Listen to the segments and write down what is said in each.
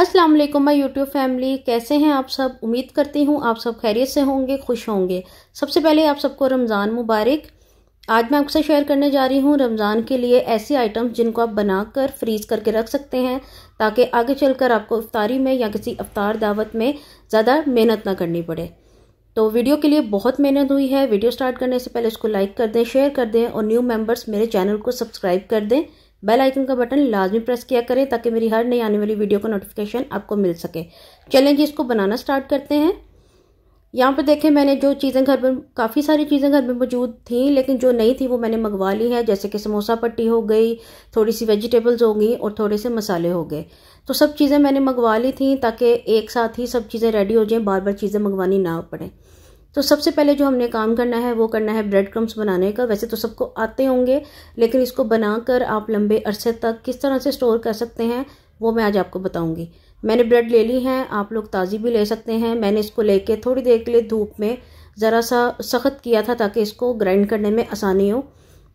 अस्सलाम वालेकुम my YouTube family कैसे हैं आप सब उम्मीद करती हूँ आप सब खैरियत से होंगे खुश होंगे सबसे पहले आप सबको रमज़ान मुबारक आज मैं आपसे शेयर करने जा रही हूँ रमज़ान के लिए ऐसी आइटम्स जिनको आप बनाकर फ्रीज़ करके रख सकते हैं ताकि आगे चलकर आपको इफ्तारी में या किसी अफ्तार दावत में ज़्यादा मेहनत ना करनी पड़े तो वीडियो के लिए बहुत मेहनत हुई है वीडियो स्टार्ट करने से पहले उसको लाइक कर दें शेयर कर दें और न्यू मेम्बर्स मेरे चैनल को सब्सक्राइब कर दें बेल आइकन का बटन लाजमी प्रेस किया करें ताकि मेरी हर नई आने वाली वीडियो का नोटिफिकेशन आपको मिल सके चलें जी इसको बनाना स्टार्ट करते हैं यहाँ पर देखें मैंने जो चीज़ें घर में काफ़ी सारी चीज़ें घर में मौजूद थी लेकिन जो नहीं थी वो मैंने मंगवा ली है जैसे कि समोसा पट्टी हो गई थोड़ी सी वेजिटेबल्स हो गई और थोड़े से मसाले हो गए तो सब चीज़ें मैंने मंगवा ली थी ताकि एक साथ ही सब चीज़ें रेडी हो जाएं बार बार चीज़ें मंगवानी ना पड़े तो सबसे पहले जो हमने काम करना है वो करना है ब्रेड क्रम्स बनाने का वैसे तो सबको आते होंगे लेकिन इसको बनाकर आप लंबे अरसे तक किस तरह से स्टोर कर सकते हैं वो मैं आज आपको बताऊंगी मैंने ब्रेड ले ली है आप लोग ताज़ी भी ले सकते हैं मैंने इसको लेके थोड़ी देर के लिए धूप में ज़रा सा सख्त किया था ताकि इसको ग्राइंड करने में आसानी हो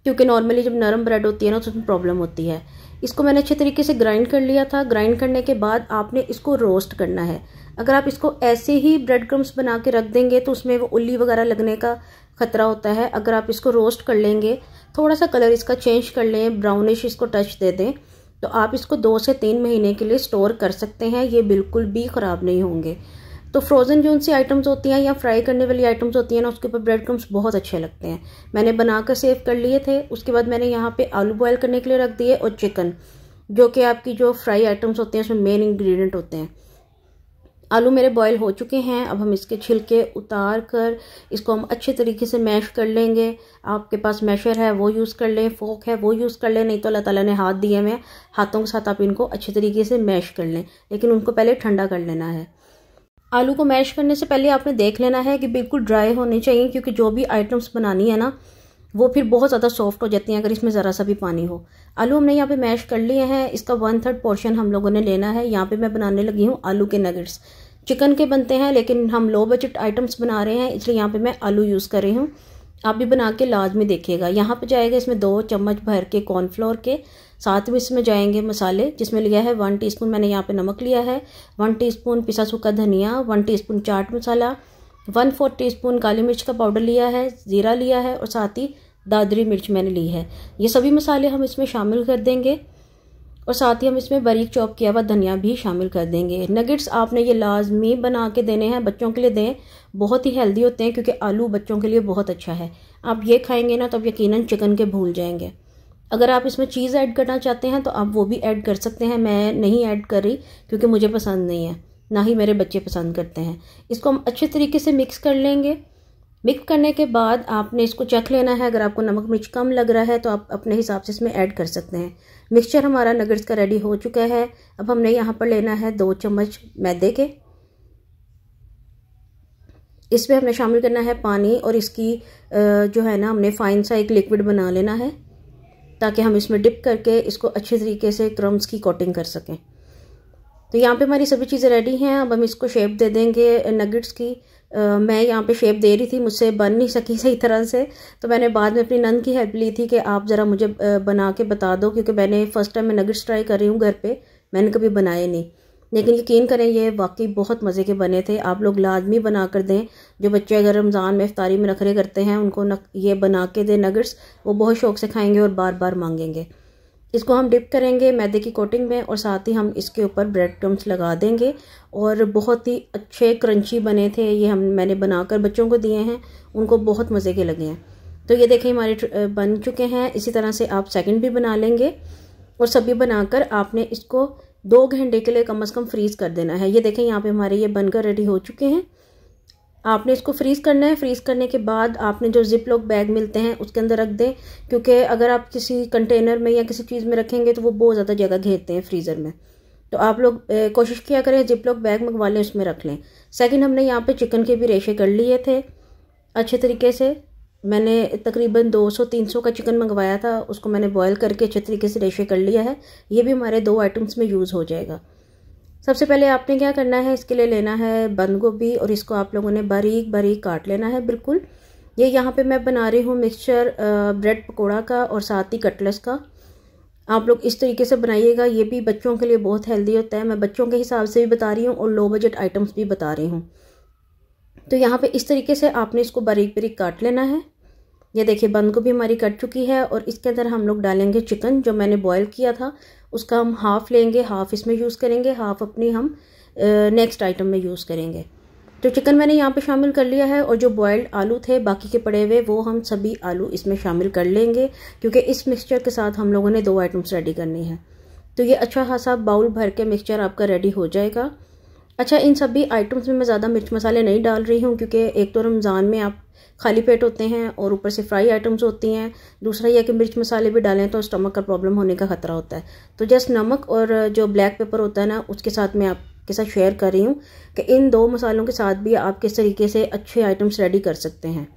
क्योंकि नॉर्मली जब नरम ब्रेड होती है ना तो उसमें प्रॉब्लम होती है इसको मैंने अच्छे तरीके से ग्राइंड कर लिया था ग्राइंड करने के बाद आपने इसको रोस्ट करना है अगर आप इसको ऐसे ही ब्रेड क्रम्स बना के रख देंगे तो उसमें वो उल्ली वगैरह लगने का खतरा होता है अगर आप इसको रोस्ट कर लेंगे थोड़ा सा कलर इसका चेंज कर लें ब्राउनिश इसको टच दे दें तो आप इसको दो से तीन महीने के लिए स्टोर कर सकते हैं ये बिल्कुल भी ख़राब नहीं होंगे तो फ्रोज़न जो उनसी आइटम्स होती हैं या फ्राई करने वाली आइटम्स होती हैं ना उसके ऊपर ब्रेड क्रम्स बहुत अच्छे लगते हैं मैंने बनाकर सेव कर लिए थे उसके बाद मैंने यहाँ पे आलू बॉयल करने के लिए रख दिए और चिकन जो कि आपकी जो फ्राई आइटम्स होते हैं उसमें मेन इंग्रेडिएंट होते हैं आलू मेरे बॉयल हो चुके हैं अब हम इसके छिलके उतार कर इसको हम अच्छे तरीके से मैश कर लेंगे आपके पास मैशर है वो यूज़ कर लें फोक है वो यूज़ कर लें नहीं तो अल्लाह ताला ने हाथ दिए हुए हाथों के साथ आप इनको अच्छे तरीके से मैश कर लें लेकिन उनको पहले ठंडा कर लेना है आलू को मैश करने से पहले आपने देख लेना है कि बिल्कुल ड्राई होने चाहिए क्योंकि जो भी आइटम्स बनानी है ना वो फिर बहुत ज़्यादा सॉफ्ट हो जाती हैं अगर इसमें ज़रा सा भी पानी हो आलू हमने यहाँ पे मैश कर लिए हैं इसका वन थर्ड पोर्शन हम लोगों ने लेना है यहाँ पे मैं बनाने लगी हूँ आलू के नगेट्स चिकन के बनते हैं लेकिन हम लो बजट आइटम्स बना रहे हैं इसलिए यहाँ पर मैं आलू यूज़ कर रही हूँ आप भी बना के लाज में देखिएगा यहाँ पे जाएगा इसमें दो चम्मच भर के कॉर्नफ्लोर के साथ में इसमें जाएंगे मसाले जिसमें लिया है वन टीस्पून मैंने यहाँ पे नमक लिया है वन टीस्पून पिसा सूखा धनिया one teaspoon chaat masala one four teaspoon काली मिर्च का पाउडर लिया है ज़ीरा लिया है और साथ ही दादरी मिर्च मैंने ली है ये सभी मसाले हम इसमें शामिल कर देंगे और साथ ही हम इसमें बारीक चॉप किया हुआ धनिया भी शामिल कर देंगे नगेट्स आपने ये लाजमी बना के देने हैं बच्चों के लिए दें बहुत ही हेल्दी होते हैं क्योंकि आलू बच्चों के लिए बहुत अच्छा है आप ये खाएंगे ना तो आप यकीनन चिकन के भूल जाएंगे अगर आप इसमें चीज़ ऐड करना चाहते हैं तो आप वो भी ऐड कर सकते हैं मैं नहीं ऐड कर रही क्योंकि मुझे पसंद नहीं है ना ही मेरे बच्चे पसंद करते हैं इसको हम अच्छे तरीके से मिक्स कर लेंगे मिक्स करने के बाद आपने इसको चख लेना है अगर आपको नमक मिर्च कम लग रहा है तो आप अपने हिसाब से इसमें ऐड कर सकते हैं मिक्सचर हमारा नगर्स का रेडी हो चुका है अब हमने यहाँ पर लेना है दो चम्मच मैदे के इसमें हमने शामिल करना है पानी और इसकी जो है ना हमने फाइन सा एक लिक्विड बना लेना है ताकि हम इसमें डिप करके इसको अच्छे तरीके से क्रम्स की कोटिंग कर सकें तो यहाँ पे हमारी सभी चीज़ें रेडी हैं अब हम इसको शेप दे देंगे नगेट्स की आ, मैं यहाँ पे शेप दे रही थी मुझसे बन नहीं सकी सही तरह से तो मैंने बाद में अपनी नंद की हेल्प ली थी कि आप ज़रा मुझे बना के बता दो क्योंकि मैंने फ़र्स्ट टाइम मैं नगेट्स ट्राई कर रही हूँ घर पर मैंने कभी बनाए नहीं लेकिन यकीन करें ये वाकई बहुत मज़े के बने थे आप लोग लाजमी बना कर दें जो बच्चे अगर रमज़ान में अफ्तारी में रखरे करते हैं उनको नक, ये बना के दें नगेट्स वो बहुत शौक से खाएँगे और बार बार मांगेंगे इसको हम डिप करेंगे मैदे की कोटिंग में और साथ ही हम इसके ऊपर ब्रेड क्रम्स लगा देंगे और बहुत ही अच्छे क्रंची बने थे ये हम मैंने बनाकर बच्चों को दिए हैं उनको बहुत मज़े के लगे हैं तो ये देखें हमारे बन चुके हैं इसी तरह से आप सेकंड भी बना लेंगे और सभी बनाकर आपने इसको दो घंटे के लिए कम अज़ कम फ्रीज़ कर देना है ये देखें यहाँ पर हमारे ये बनकर रेडी हो चुके हैं आपने इसको फ्रीज़ करना है फ्रीज़ करने के बाद आपने जो जिप लॉक बैग मिलते हैं उसके अंदर रख दें क्योंकि अगर आप किसी कंटेनर में या किसी चीज़ में रखेंगे तो वो बहुत ज़्यादा जगह घेरते हैं फ्रीज़र में तो आप लोग कोशिश किया करें जिप लॉक बैग मंगवा लें उसमें रख लें सेकेंड हमने यहाँ पर चिकन के भी रेशे कर लिए थे अच्छे तरीके से मैंने तकरीबन 200-300 का चिकन मंगवाया था उसको मैंने बॉयल करके अच्छे तरीके से रेशे कर लिया है ये भी हमारे दो आइटम्स में यूज़ हो जाएगा सबसे पहले आपने क्या करना है इसके लिए लेना है बंद गोभी और इसको आप लोगों ने बारीक बारीक काट लेना है बिल्कुल ये यहाँ पे मैं बना रही हूँ मिक्सचर ब्रेड पकौड़ा का और साथ ही कटलस का आप लोग इस तरीके से बनाइएगा ये भी बच्चों के लिए बहुत हेल्दी होता है मैं बच्चों के हिसाब से भी बता रही हूँ और लो बजट आइटम्स भी बता रही हूँ तो यहाँ पे इस तरीके से आपने इसको बारीक बारीक काट लेना है ये देखिए बंद गोभी हमारी कट चुकी है और इसके अंदर हम लोग डालेंगे चिकन जो मैंने बॉयल किया था उसका हम हाफ़ लेंगे हाफ़ इसमें यूज़ करेंगे हाफ़ अपनी हम नेक्स्ट आइटम में यूज़ करेंगे तो चिकन मैंने यहाँ पे शामिल कर लिया है और जो बॉयल्ड आलू थे बाकी के पड़े हुए वो हम सभी आलू इसमें शामिल कर लेंगे क्योंकि इस मिक्सचर के साथ हम लोगों ने दो आइटम्स रेडी करनी है तो ये अच्छा खासा बाउल भर के मिक्सचर आपका रेडी हो जाएगा अच्छा इन सभी आइटम्स में मैं ज़्यादा मिर्च मसाले नहीं डाल रही हूँ क्योंकि एक तो रमज़ान में आप खाली पेट होते हैं और ऊपर से फ्राई आइटम्स होती हैं दूसरा यह कि मिर्च मसाले भी डालें तो स्टमक का प्रॉब्लम होने का ख़तरा होता है तो जस्ट नमक और जो ब्लैक पेपर होता है ना उसके साथ मैं आपके साथ शेयर कर रही हूँ कि इन दो मसालों के साथ भी आप किस तरीके से अच्छे आइटम्स रेडी कर सकते हैं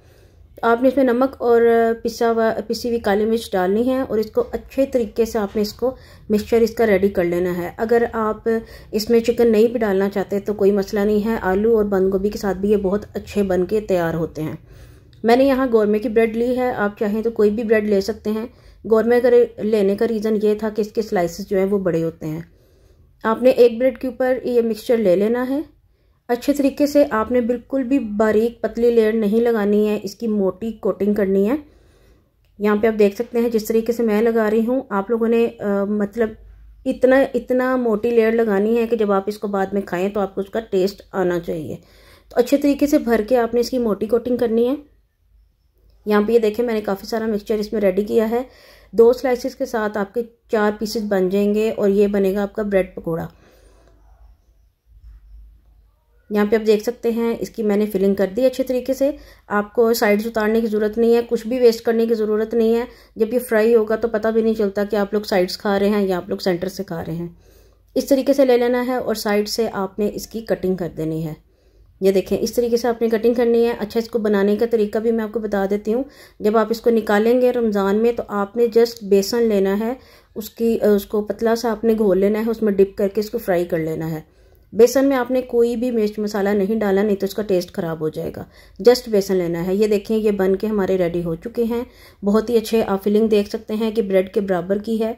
आपने इसमें नमक और पिसा हुआ पिसी हुई काली मिर्च डालनी है और इसको अच्छे तरीके से आपने इसको मिक्सचर इसका रेडी कर लेना है अगर आप इसमें चिकन नहीं भी डालना चाहते तो कोई मसला नहीं है आलू और बंद गोभी के साथ भी ये बहुत अच्छे बन के तैयार होते हैं मैंने यहाँ गौरमे की ब्रेड ली है आप चाहें तो कोई भी ब्रेड ले सकते हैं गौरमे का लेने का रीज़न ये था कि इसके स्लाइसिस जो हैं वो बड़े होते हैं आपने एक ब्रेड के ऊपर ये मिक्सचर ले लेना है अच्छे तरीके से आपने बिल्कुल भी बारीक पतली लेयर नहीं लगानी है इसकी मोटी कोटिंग करनी है यहाँ पे आप देख सकते हैं जिस तरीके से मैं लगा रही हूँ आप लोगों ने आ, मतलब इतना इतना मोटी लेयर लगानी है कि जब आप इसको बाद में खाएं तो आपको उसका टेस्ट आना चाहिए तो अच्छे तरीके से भर के आपने इसकी मोटी कोटिंग करनी है यहाँ पे ये देखें मैंने काफ़ी सारा मिक्सचर इसमें रेडी किया है दो स्लाइसिस के साथ आपके चार पीसेस बन जाएंगे और ये बनेगा आपका ब्रेड पकौड़ा यहाँ पे आप देख सकते हैं इसकी मैंने फिलिंग कर दी अच्छे तरीके से आपको साइड्स उतारने की ज़रूरत नहीं है कुछ भी वेस्ट करने की ज़रूरत नहीं है जब ये फ्राई होगा तो पता भी नहीं चलता कि आप लोग साइड्स खा रहे हैं या आप लोग सेंटर से खा रहे हैं इस तरीके से ले लेना है और साइड से आपने इसकी कटिंग कर देनी है ये देखें इस तरीके से आपने कटिंग करनी है अच्छा इसको बनाने का तरीका भी मैं आपको बता देती हूँ जब आप इसको निकालेंगे रमज़ान में तो आपने जस्ट बेसन लेना है उसकी उसको पतला सा आपने घोल लेना है उसमें डिप करके इसको फ्राई कर लेना है बेसन में आपने कोई भी मिर्च मसाला नहीं डाला नहीं तो इसका टेस्ट ख़राब हो जाएगा जस्ट बेसन लेना है ये देखें ये बन के हमारे रेडी हो चुके हैं बहुत ही अच्छे आप फिलिंग देख सकते हैं कि ब्रेड के बराबर की है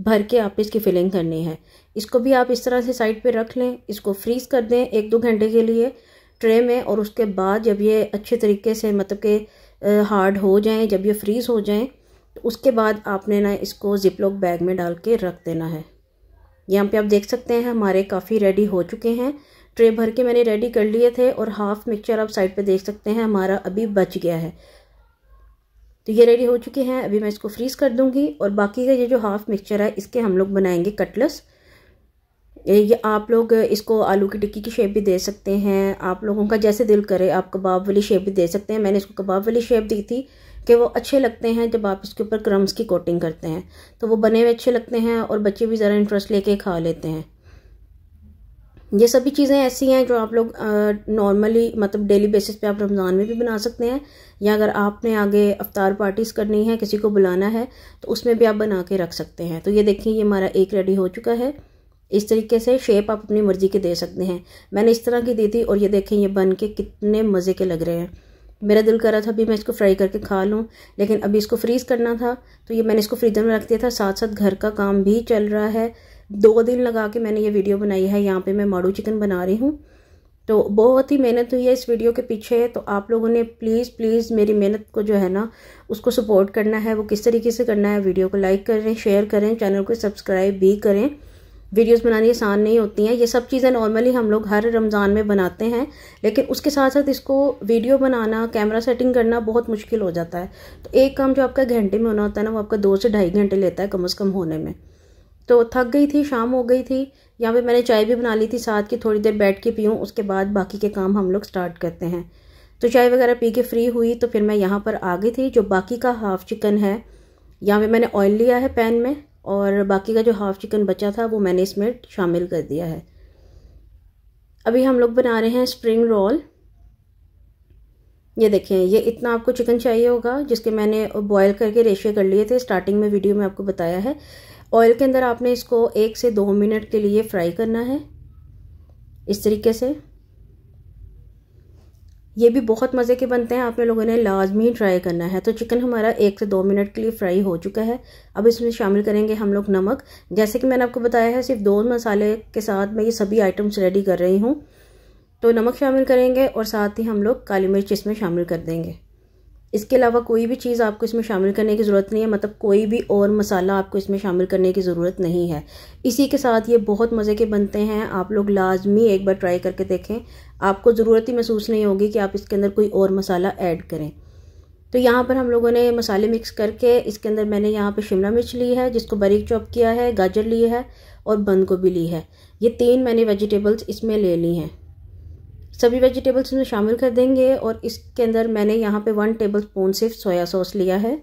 भर के आप इसकी फिलिंग करनी है इसको भी आप इस तरह से साइड पे रख लें इसको फ्रीज़ कर दें एक दो घंटे के लिए ट्रे में और उसके बाद जब ये अच्छे तरीके से मतलब के हार्ड हो जाएं जब ये फ्रीज़ हो जाएं तो उसके बाद आपने ना इसको जिप लॉक बैग में डाल के रख देना है यहाँ पे आप देख सकते हैं हमारे काफ़ी रेडी हो चुके हैं ट्रे भर के मैंने रेडी कर लिए थे और हाफ़ मिक्सचर आप साइड पे देख सकते हैं हमारा अभी बच गया है तो ये रेडी हो चुके हैं अभी मैं इसको फ्रीज़ कर दूंगी और बाकी का ये जो हाफ़ मिक्सचर है इसके हम लोग बनाएंगे कटलस ये आप लोग इसको आलू की टिक्की की शेप भी दे सकते हैं आप लोगों का जैसे दिल करे आप कबाब वाली शेप भी दे सकते हैं मैंने इसको कबाब वाली शेप दी थी कि वो अच्छे लगते हैं जब आप इसके ऊपर क्रम्स की कोटिंग करते हैं तो वो बने हुए अच्छे लगते हैं और बच्चे भी ज़रा इंटरेस्ट लेके खा लेते हैं ये सभी चीज़ें ऐसी हैं जो आप लोग नॉर्मली मतलब डेली बेसिस पे आप रमज़ान में भी बना सकते हैं या अगर आपने आगे अफ्तार पार्टीज़ करनी है किसी को बुलाना है तो उसमें भी आप बना के रख सकते हैं तो ये देखिए ये हमारा एक रेडी हो चुका है इस तरीके से शेप आप अपनी मर्ज़ी के दे सकते हैं मैंने इस तरह की दी थी और ये देखें ये बन के कितने मज़े के लग रहे हैं मेरा दिल कर रहा था अभी मैं इसको फ्राई करके खा लूँ लेकिन अभी इसको फ्रीज़ करना था तो ये मैंने इसको फ्रीज़र में रख दिया था साथ साथ घर का काम भी चल रहा है दो दिन लगा के मैंने ये वीडियो बनाई है यहाँ पे मैं माड़ू चिकन बना रही हूँ तो बहुत ही मेहनत हुई है इस वीडियो के पीछे तो आप लोगों ने प्लीज़ प्लीज़ मेरी मेहनत को जो है ना उसको सपोर्ट करना है वो किस तरीके से करना है वीडियो को लाइक करें शेयर करें चैनल को सब्सक्राइब भी करें वीडियोस बनानी आसान नहीं होती हैं ये सब चीज़ें नॉर्मली हम लोग हर रमज़ान में बनाते हैं लेकिन उसके साथ साथ इसको वीडियो बनाना कैमरा सेटिंग करना बहुत मुश्किल हो जाता है तो एक काम जो आपका घंटे में होना होता है ना वो आपका दो से ढाई घंटे लेता है कम अज़ कम होने में तो थक गई थी शाम हो गई थी यहाँ पर मैंने चाय भी बना ली थी साथ की थोड़ी देर बैठ के पीऊँ उसके बाद बाकी के काम हम लोग स्टार्ट करते हैं तो चाय वगैरह पी के फ्री हुई तो फिर मैं यहाँ पर आ गई थी जो बाकी का हाफ़ चिकन है यहाँ पे मैंने ऑयल लिया है पैन में और बाकी का जो हाफ़ चिकन बचा था वो मैंने इसमें शामिल कर दिया है अभी हम लोग बना रहे हैं स्प्रिंग रोल ये देखें ये इतना आपको चिकन चाहिए होगा जिसके मैंने बॉयल करके रेशे कर लिए थे स्टार्टिंग में वीडियो में आपको बताया है ऑयल के अंदर आपने इसको एक से दो मिनट के लिए फ्राई करना है इस तरीके से ये भी बहुत मज़े के बनते हैं आपने लोगों ने लाजमी ट्राई करना है तो चिकन हमारा एक से दो मिनट के लिए फ्राई हो चुका है अब इसमें शामिल करेंगे हम लोग नमक जैसे कि मैंने आपको बताया है सिर्फ दो मसाले के साथ मैं ये सभी आइटम्स रेडी कर रही हूँ तो नमक शामिल करेंगे और साथ ही हम लोग काली मिर्च इसमें शामिल कर देंगे इसके अलावा कोई भी चीज़ आपको इसमें शामिल करने की ज़रूरत नहीं है मतलब कोई भी और मसाला आपको इसमें शामिल करने की ज़रूरत नहीं है इसी के साथ ये बहुत मज़े के बनते हैं आप लोग लाजमी एक बार ट्राई करके देखें आपको ज़रूरत ही महसूस नहीं होगी कि आप इसके अंदर कोई और मसाला ऐड करें तो यहाँ पर हम लोगों ने मसाले मिक्स करके इसके अंदर मैंने यहाँ पर शिमला मिर्च ली है जिसको बारीक चॉप किया है गाजर ली है और बंद गोभी ली है ये तीन मैंने वेजिटेबल्स इसमें ले ली हैं सभी वेजिटेबल्स में शामिल कर देंगे और इसके अंदर मैंने यहाँ पे वन टेबल स्पून सिर्फ सोया सॉस लिया है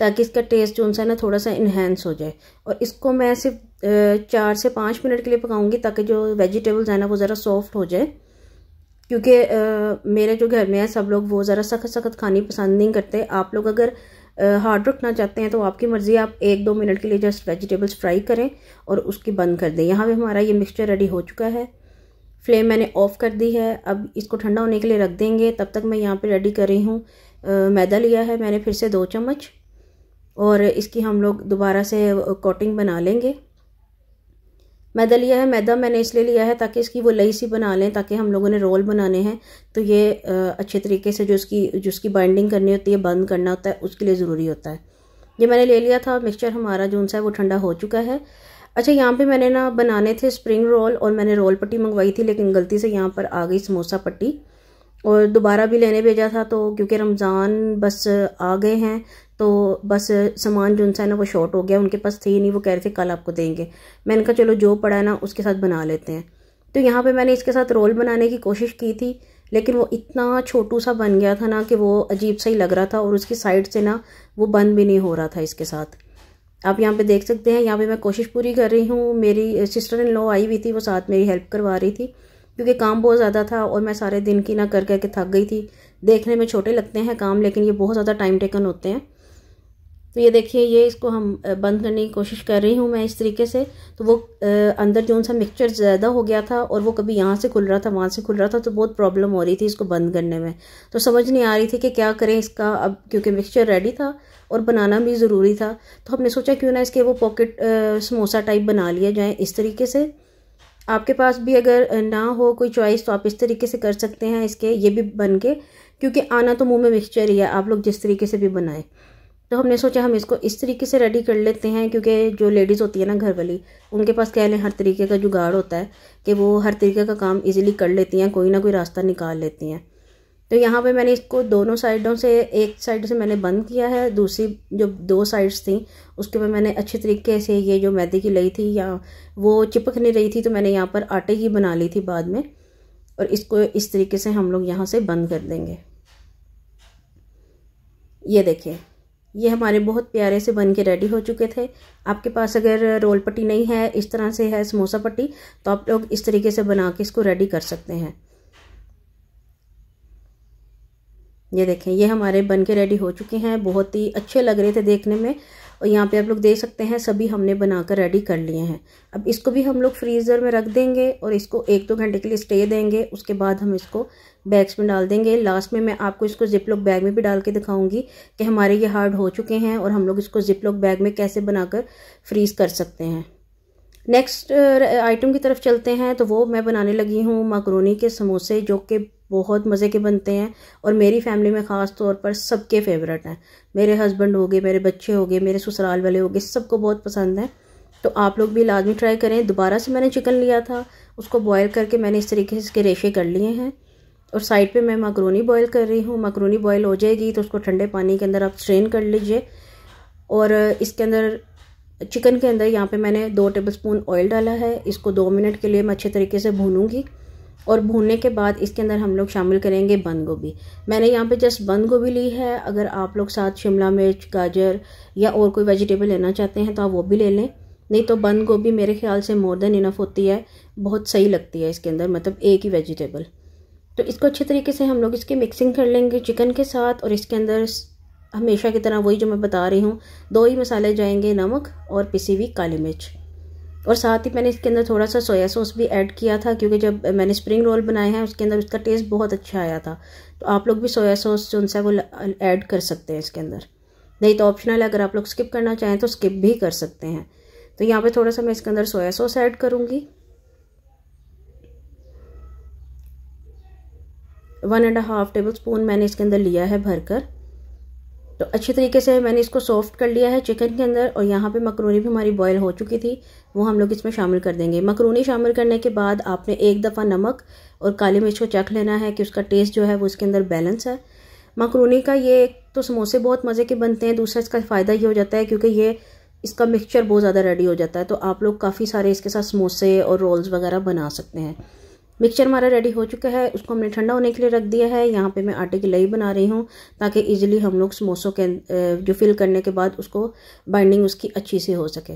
ताकि इसका टेस्ट जो सा ना थोड़ा सा इन्हेंस हो जाए और इसको मैं सिर्फ चार से पाँच मिनट के लिए पकाऊंगी ताकि जो वेजिटेबल्स हैं ना वो ज़रा सॉफ्ट हो जाए क्योंकि मेरे जो घर में है सब लोग वो ज़रा सख्त सख्त खानी पसंद नहीं करते आप लोग अगर हार्ड रखना चाहते हैं तो आपकी मर्ज़ी आप एक दो मिनट के लिए जस्ट वेजिटेबल्स फ्राई करें और उसकी बंद कर दें यहाँ पर हमारा ये मिक्सचर रेडी हो चुका है फ्लेम मैंने ऑफ़ कर दी है अब इसको ठंडा होने के लिए रख देंगे तब तक मैं यहाँ पे रेडी कर रही हूँ मैदा लिया है मैंने फिर से दो चम्मच और इसकी हम लोग दोबारा से कोटिंग बना लेंगे मैदा लिया है मैदा मैंने इसलिए लिया है ताकि इसकी वो लई सी बना लें ताकि हम लोगों ने रोल बनाने हैं तो ये अच्छे तरीके से जो इसकी जो उसकी बाइंडिंग करनी होती है बंद करना होता है उसके लिए ज़रूरी होता है ये मैंने ले लिया था मिक्सचर हमारा जो उनसा है वो ठंडा हो चुका है अच्छा यहाँ पे मैंने ना बनाने थे स्प्रिंग रोल और मैंने रोल पट्टी मंगवाई थी लेकिन गलती से यहाँ पर आ गई समोसा पट्टी और दोबारा भी लेने भेजा था तो क्योंकि रमज़ान बस आ गए हैं तो बस सामान जो उनसे ना वो शॉर्ट हो गया उनके पास थे ही नहीं वो कह रहे थे कल आपको देंगे मैंने कहा चलो जो पड़ा है ना उसके साथ बना लेते हैं तो यहाँ पे मैंने इसके साथ रोल बनाने की कोशिश की थी लेकिन वो इतना छोटू सा बन गया था ना कि वो अजीब सा ही लग रहा था और उसकी साइड से ना वो बंद भी नहीं हो रहा था इसके साथ आप यहाँ पे देख सकते हैं यहाँ पे मैं कोशिश पूरी कर रही हूँ मेरी सिस्टर इन लॉ आई हुई थी वो साथ मेरी हेल्प करवा रही थी क्योंकि काम बहुत ज़्यादा था और मैं सारे दिन की ना कर करके थक गई थी देखने में छोटे लगते हैं काम लेकिन ये बहुत ज़्यादा टाइम टेकन होते हैं तो ये देखिए ये इसको हम बंद करने की कोशिश कर रही हूँ मैं इस तरीके से तो वो अंदर जो सा मिक्सचर ज़्यादा हो गया था और वो कभी यहाँ से खुल रहा था वहाँ से खुल रहा था तो बहुत प्रॉब्लम हो रही थी इसको बंद करने में तो समझ नहीं आ रही थी कि क्या करें इसका अब क्योंकि मिक्सचर रेडी था और बनाना भी ज़रूरी था तो हमने सोचा क्यों ना इसके वो पॉकेट समोसा टाइप बना लिया जाए इस तरीके से आपके पास भी अगर ना हो कोई चॉइस तो आप इस तरीके से कर सकते हैं इसके ये भी बन के क्योंकि आना तो मुंह में मिक्सचर ही है आप लोग जिस तरीके से भी बनाए तो हमने सोचा हम इसको इस तरीके से रेडी कर लेते हैं क्योंकि जो लेडीज़ होती है ना घर वाली उनके पास कह लें हर तरीके का जुगाड़ होता है कि वो हर तरीके का काम इजीली कर लेती हैं कोई ना कोई रास्ता निकाल लेती हैं तो यहाँ पे मैंने इसको दोनों साइडों से एक साइड से मैंने बंद किया है दूसरी जो दो साइड्स थी उसके पर मैंने अच्छे तरीके से ये जो मैदे की लई थी या वो चिपक नहीं रही थी तो मैंने यहाँ पर आटे की बना ली थी बाद में और इसको इस तरीके से हम लोग यहाँ से बंद कर देंगे ये देखिए ये हमारे बहुत प्यारे से बन के रेडी हो चुके थे आपके पास अगर रोल पट्टी नहीं है इस तरह से है समोसा पट्टी तो आप लोग इस तरीके से बना के इसको रेडी कर सकते हैं ये देखें ये हमारे बन के रेडी हो चुके हैं बहुत ही अच्छे लग रहे थे देखने में और यहाँ पे आप लोग देख सकते हैं सभी हमने बनाकर रेडी कर लिए हैं अब इसको भी हम लोग फ्रीज़र में रख देंगे और इसको एक दो तो घंटे के लिए स्टे देंगे उसके बाद हम इसको बैग्स में डाल देंगे लास्ट में मैं आपको इसको जिप लॉक बैग में भी डाल के दिखाऊंगी कि हमारे ये हार्ड हो चुके हैं और हम लोग इसको जिप लॉक बैग में कैसे बनाकर फ्रीज़ कर सकते हैं नेक्स्ट आइटम uh, की तरफ चलते हैं तो वो मैं बनाने लगी हूँ माकरोनी के समोसे जो कि बहुत मज़े के बनते हैं और मेरी फैमिली में ख़ास तौर पर सबके फेवरेट हैं मेरे हस्बैंड हो गए मेरे बच्चे हो गए मेरे ससुराल वाले हो गए सबको बहुत पसंद है तो आप लोग भी लाजमी ट्राई करें दोबारा से मैंने चिकन लिया था उसको बॉयल करके मैंने इस तरीके से इसके रेशे कर लिए हैं और साइड पे मैं मकरूनी बॉयल कर रही हूँ मकरूनी बॉयल हो जाएगी तो उसको ठंडे पानी के अंदर आप स्ट्रेन कर लीजिए और इसके अंदर चिकन के अंदर यहाँ पे मैंने दो टेबलस्पून ऑयल डाला है इसको दो मिनट के लिए मैं अच्छे तरीके से भूनूंगी और भूनने के बाद इसके अंदर हम लोग शामिल करेंगे बंद गोभी मैंने यहाँ पे जस्ट बंद गोभी ली है अगर आप लोग साथ शिमला मिर्च गाजर या और कोई वेजिटेबल लेना चाहते हैं तो आप वो भी ले लें नहीं तो बंद गोभी मेरे ख्याल से मोर देन इनफ होती है बहुत सही लगती है इसके अंदर मतलब एक ही वेजिटेबल तो इसको अच्छे तरीके से हम लोग इसकी मिक्सिंग कर लेंगे चिकन के साथ और इसके अंदर हमेशा की तरह वही जो मैं बता रही हूँ दो ही मसाले जाएंगे नमक और पिसी हुई काली मिर्च और साथ ही मैंने इसके अंदर थोड़ा सा सोया सॉस भी ऐड किया था क्योंकि जब मैंने स्प्रिंग रोल बनाए हैं उसके अंदर उसका टेस्ट बहुत अच्छा आया था तो आप लोग भी सोया सॉस जो उनसे वो ऐड कर सकते हैं इसके अंदर नहीं तो ऑप्शनल है अगर आप लोग स्किप करना चाहें तो स्किप भी कर सकते हैं तो यहाँ पर थोड़ा सा मैं इसके अंदर सोया सॉस ऐड करूँगी one and half tablespoon मैंने इसके अंदर लिया है भरकर तो अच्छी तरीके से मैंने इसको सॉफ्ट कर लिया है चिकन के अंदर और यहाँ पे मकरूनी भी हमारी बॉयल हो चुकी थी वो हम लोग इसमें शामिल कर देंगे मकरूनी शामिल करने के बाद आपने एक दफ़ा नमक और काली मिर्च को चख लेना है कि उसका टेस्ट जो है वो उसके अंदर बैलेंस है मकरूनी का ये एक तो समोसे बहुत मज़े के बनते हैं दूसरा इसका फ़ायदा ये हो जाता है क्योंकि ये इसका मिक्सचर बहुत ज़्यादा रेडी हो जाता है तो आप लोग काफ़ी सारे इसके साथ समोसे और रोल्स वगैरह बना सकते हैं मिक्सचर हमारा रेडी हो चुका है उसको हमने ठंडा होने के लिए रख दिया है यहाँ पे मैं आटे की लई बना रही हूँ ताकि इजीली हम लोग समोसों के अं-, जो फिल करने के बाद उसको बाइंडिंग उसकी अच्छी से हो सके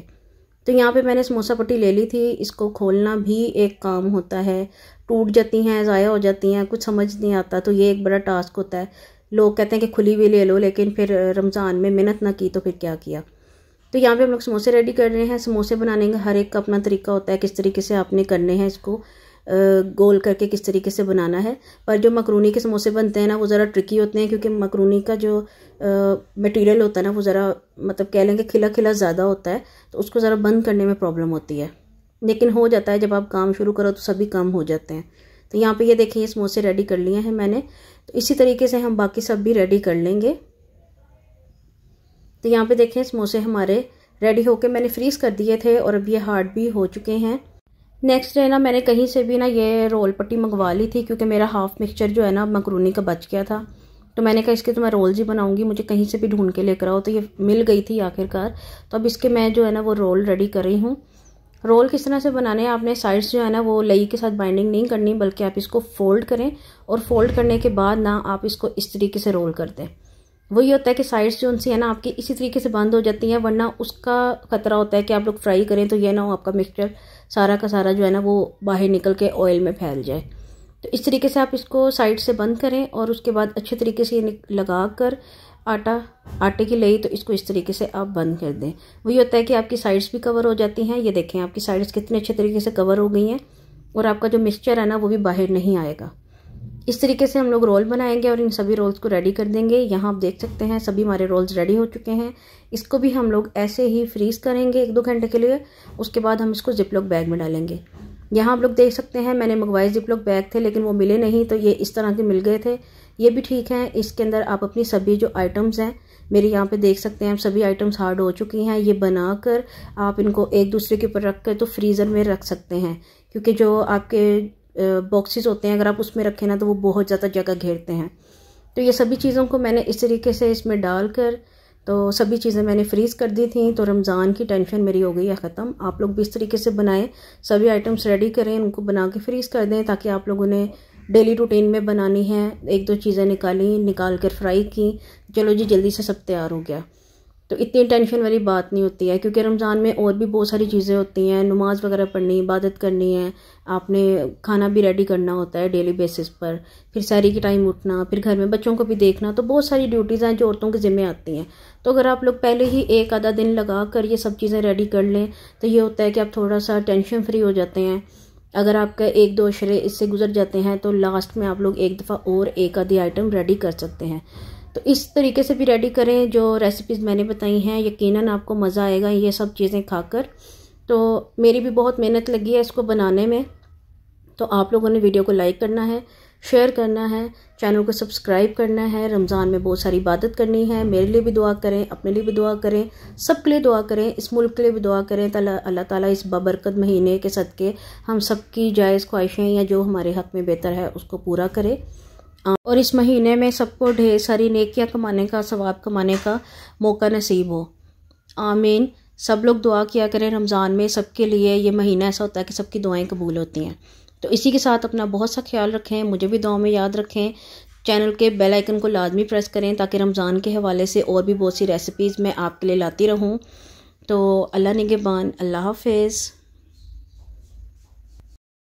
तो यहाँ पे मैंने समोसा पट्टी ले ली थी इसको खोलना भी एक काम होता है टूट जाती हैं ज़ाया हो जाती हैं कुछ समझ नहीं आता तो ये एक बड़ा टास्क होता है लोग कहते हैं कि खुली हुई ले लो लेकिन फिर रमज़ान में मेहनत ना की तो फिर क्या किया तो यहाँ पे हम लोग समोसे रेडी कर रहे हैं समोसे बनाने का हर एक का अपना तरीका होता है किस तरीके से आपने करने हैं इसको गोल करके किस तरीके से बनाना है पर जो मकरूनी के समोसे बनते हैं ना वो ज़रा ट्रिकी होते हैं क्योंकि मकरूनी का जो मटेरियल होता है ना वो ज़रा मतलब कह लेंगे खिला खिला ज़्यादा होता है तो उसको ज़रा बंद करने में प्रॉब्लम होती है लेकिन हो जाता है जब आप काम शुरू करो तो सभी काम हो जाते हैं तो यहाँ पर ये देखिए ये समोसे रेडी कर लिए हैं मैंने तो इसी तरीके से हम बाकी सब भी रेडी कर लेंगे तो यहाँ पर देखें समोसे हमारे रेडी होके मैंने फ्रीज़ कर दिए थे और अब ये हार्ड भी हो चुके हैं नेक्स्ट है ना मैंने कहीं से भी ना ये रोल पट्टी मंगवा ली थी क्योंकि मेरा हाफ मिक्सचर जो है ना मकरूनी का बच गया था तो मैंने कहा इसके तो मैं रोल ही बनाऊंगी मुझे कहीं से भी ढूंढ के लेकर आओ तो ये मिल गई थी आखिरकार तो अब इसके मैं जो है ना वो रोल रेडी कर रही हूँ रोल किस तरह से बनाने हैं आपने साइड्स जो है ना वो लई के साथ बाइंडिंग नहीं करनी बल्कि आप इसको फोल्ड करें और फोल्ड करने के बाद ना आप इसको इस तरीके से रोल कर दें वही होता है कि साइड्स जो उनसी है ना आपकी इसी तरीके से बंद हो जाती हैं वरना उसका खतरा होता है कि आप लोग फ्राई करें तो यह ना हो आपका मिक्सचर सारा का सारा जो है ना वो बाहर निकल के ऑयल में फैल जाए तो इस तरीके से आप इसको साइड से बंद करें और उसके बाद अच्छे तरीके से लगा कर आटा आटे की लई तो इसको इस तरीके से आप बंद कर दें वही होता है कि आपकी साइड्स भी कवर हो जाती हैं ये देखें आपकी साइड्स कितने अच्छे तरीके से कवर हो गई हैं और आपका जो मिक्सचर है ना वो भी बाहर नहीं आएगा इस तरीके से हम लोग रोल बनाएंगे और इन सभी रोल्स को रेडी कर देंगे यहाँ आप देख सकते हैं सभी हमारे रोल्स रेडी हो चुके हैं इसको भी हम लोग ऐसे ही फ्रीज़ करेंगे एक दो घंटे के लिए उसके बाद हम इसको जिपलॉक बैग में डालेंगे यहाँ आप लोग देख सकते हैं मैंने मंगवाए जिपलॉक बैग थे लेकिन वो मिले नहीं तो ये इस तरह के मिल गए थे ये भी ठीक है इसके अंदर आप अपनी सभी जो आइटम्स हैं मेरे यहाँ पे देख सकते हैं सभी आइटम्स हार्ड हो चुकी हैं ये बनाकर आप इनको एक दूसरे के ऊपर रख कर तो फ्रीज़र में रख सकते हैं क्योंकि जो आपके बॉक्सेस होते हैं अगर आप उसमें रखें ना तो वो बहुत ज़्यादा जगह घेरते हैं तो ये सभी चीज़ों को मैंने इस तरीके से इसमें डाल कर तो सभी चीज़ें मैंने फ्रीज़ कर दी थी तो रमज़ान की टेंशन मेरी हो गई है ख़त्म आप लोग भी इस तरीके से बनाएं सभी आइटम्स रेडी करें उनको बना के फ्रीज़ कर दें ताकि आप लोगों ने डेली रूटीन में बनानी है एक दो चीज़ें निकाली निकाल कर फ्राई की चलो जी जल्दी से सब तैयार हो गया तो इतनी टेंशन वाली बात नहीं होती है क्योंकि रमज़ान में और भी बहुत सारी चीज़ें होती हैं नमाज़ वगैरह पढ़नी इबादत करनी है आपने खाना भी रेडी करना होता है डेली बेसिस पर फिर सारी के टाइम उठना फिर घर में बच्चों को भी देखना तो बहुत सारी ड्यूटीज़ हैं जो औरतों के ज़िम्मे आती हैं तो अगर आप लोग पहले ही एक आधा दिन लगा कर ये सब चीज़ें रेडी कर लें तो ये होता है कि आप थोड़ा सा टेंशन फ्री हो जाते हैं अगर आपका एक दो अशरे इससे गुजर जाते हैं तो लास्ट में आप लोग एक दफ़ा और एक आधी आइटम रेडी कर सकते हैं तो इस तरीके से भी रेडी करें जो रेसिपीज़ मैंने बताई हैं यकीनन आपको मज़ा आएगा ये सब चीज़ें खाकर तो मेरी भी बहुत मेहनत लगी है इसको बनाने में तो आप लोगों ने वीडियो को लाइक करना है शेयर करना है चैनल को सब्सक्राइब करना है रमज़ान में बहुत सारी इबादत करनी है मेरे लिए भी दुआ करें अपने लिए भी दुआ करें सब के लिए दुआ करें इस मुल्क के लिए भी दुआ करें तो अल्लाह ताला इस बबरकत महीने के सदके हम सब की जायज़ ख्वाहिशें या जो हमारे हक में बेहतर है उसको पूरा करें और इस महीने में सबको ढेर सारी नेकियाँ कमाने का सवाब कमाने का मौका नसीब हो आमीन सब लोग दुआ किया करें रमज़ान में सबके लिए ये महीना ऐसा होता है कि सबकी दुआएँ कबूल होती हैं तो इसी के साथ अपना बहुत सा ख्याल रखें मुझे भी दुआ में याद रखें चैनल के बेल आइकन को लाजमी प्रेस करें ताकि रमज़ान के हवाले से और भी बहुत सी रेसिपीज़ मैं आपके लिए लाती रहूँ तो अल्लाह निगेबान अल्लाह हाफिज़